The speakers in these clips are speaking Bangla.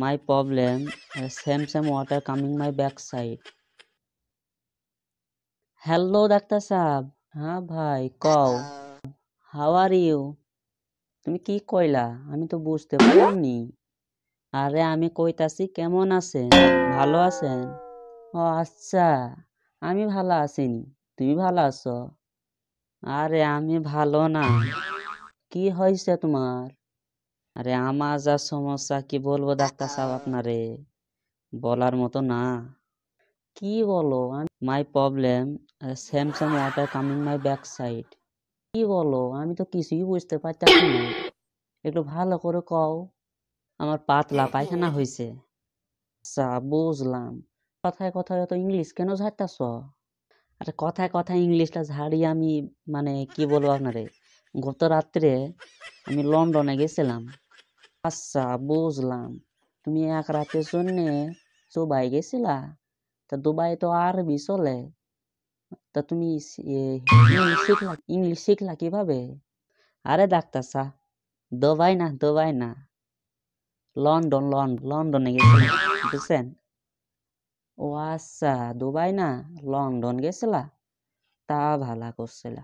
my problem uh, same same water coming my backside hello doctor সাহেব হ্যাঁ ভাই কও হাও আর ইউ তুমি কি কইলা আমি তো বুঝতে পারিনি আরে আমি কইতাছি কেমন আছেন ভালো আছেন ও আচ্ছা আমি ভালো আছিনি তুমি ভালো আছো আরে আমি ভালো না কি হয়েছে তোমার আরে আমার যা সমস্যা কি বলবো ডাক্তার সাহেব আপনারে বলার মতো না কি বলো my problem Samsung water coming my back side কি বলো আমি তো কিছুই বুঝতে পারতাম না একটু ভালো করে কও আমার পাতলা হ্যাঁ, পায়খানা হয়েছে আচ্ছা বুঝলাম কথায় কথায় তো ইংলিশ কেন ঝাড়তাছ আরে কথায় কথায় ইংলিশটা ঝাড়ি আমি মানে কি বলবো আপনারে গত রাত্রে আমি লন্ডনে গেছিলাম আচ্ছা বুঝলাম তুমি এক রাতের জন্যে দুবাই গেছিলা তা দুবাই তো আরবি চলে তা তুমি শিখলা ইংলিশ শিখলা কিভাবে আরে ডাক্তার সাহ দুবাই না দুবাই না লন্ডন লন্ডন লন্ডনে গেছিলাম বুঝছেন ও আচ্ছা দুবাই না লন্ডন গেছিলা তা ভালা করছিলা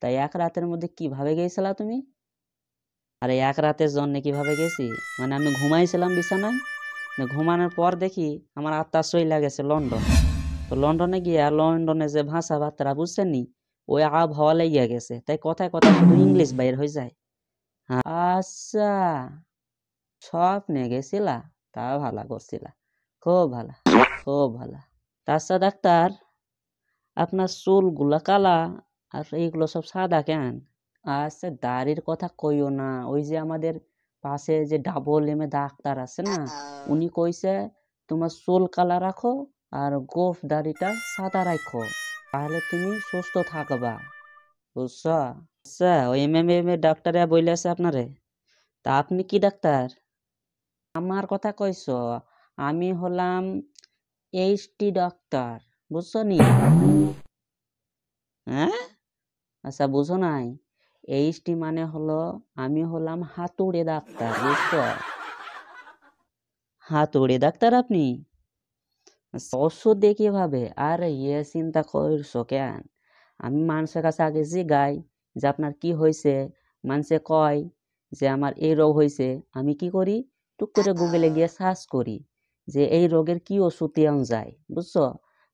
তাই এক রাতের মধ্যে কিভাবে গেছিলা তুমি আর এক রাতের জন্য কিভাবে গেছি মানে আমি ঘুমাইছিলাম বিছানায় ঘুমানোর পর দেখি আমার আত্মার শৈলা গেছে লন্ডন তো লন্ডনে গিয়া লন্ডনে যে ভাষা বার্তা বুঝছেনি ওই আবহাওয়া লেগে গেছে তাই কথায় কথায় শুধু ইংলিশ বাইর হয়ে যায় আচ্ছা সব নিয়ে গেছিলা তা ভালো করছিলা খুব ভালো খুব ভালো তাছা আচ্ছা ডাক্তার আপনার চুলগুলা কালা আর এইগুলো সব সাদা কেন আচ্ছা দাড়ির কথা কইও না ওই যে আমাদের পাশে যে ডাবল এম এ ডাক্তার আছে না উনি কইছে তোমার চুল কালা রাখো আর গোফ দাড়িটা সাদা রাখো তাহলে তুমি সুস্থ থাকবা বুঝছ আচ্ছা ওই এম এম এম এ ডাক্তারে বইলে আছে আপনারে তা আপনি কি ডাক্তার আমার কথা কইছ আমি হলাম এইচ এইচটি ডাক্তার বুঝছো নি হ্যাঁ আচ্ছা বুঝো নাই এইচটি মানে হলো আমি হলাম হাতুড়ে ডাক্তার বুঝছো হাতুড়ে ডাক্তার আপনি ওষুধ দেখি ভাবে আর ইয়ে চিন্তা করছো কেন আমি মানুষের কাছে আগে যে গাই যে আপনার কি হয়েছে মানুষে কয় যে আমার এই রোগ হয়েছে আমি কি করি টুক করে গুগলে গিয়ে সার্চ করি যে এই রোগের কি ওষুধ দেওয়া যায় বুঝছো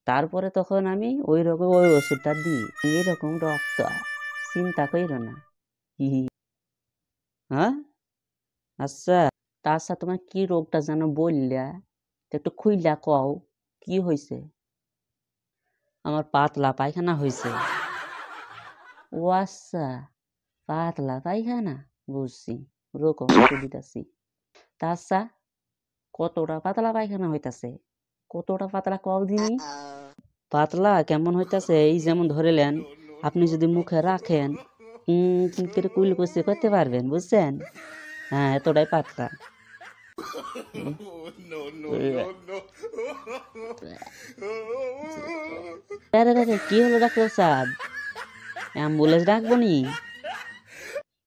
তারপরে তখন আমি ওই রোগে ওই ওষুধটা দিই এরকম ডক্টর চিন্তা কইরো না হি হ্যাঁ আচ্ছা তাছা আচ্ছা, তোমার কি রোগটা যেন বললা একটু খুইলা কও কি হয়েছে আমার পাতলা পায়খানা হয়েছে ও আচ্ছা পাতলা পায়খানা বুঝছি রোগ দিতেছি তাছা আচ্ছা, কতটা পাতলা পায়খানা হইতাছে কতটা পাতলা কও দিনি পাতলা কেমন হইতাছে এই যেমন ধরে লেন আপনি যদি মুখে রাখেন করে কুলকুচি করতে পারবেন বুঝছেন হ্যাঁ এতটাই পাতলা কি হলো ডাক্তার সাহেব অ্যাম্বুলেন্স ডাকবো নি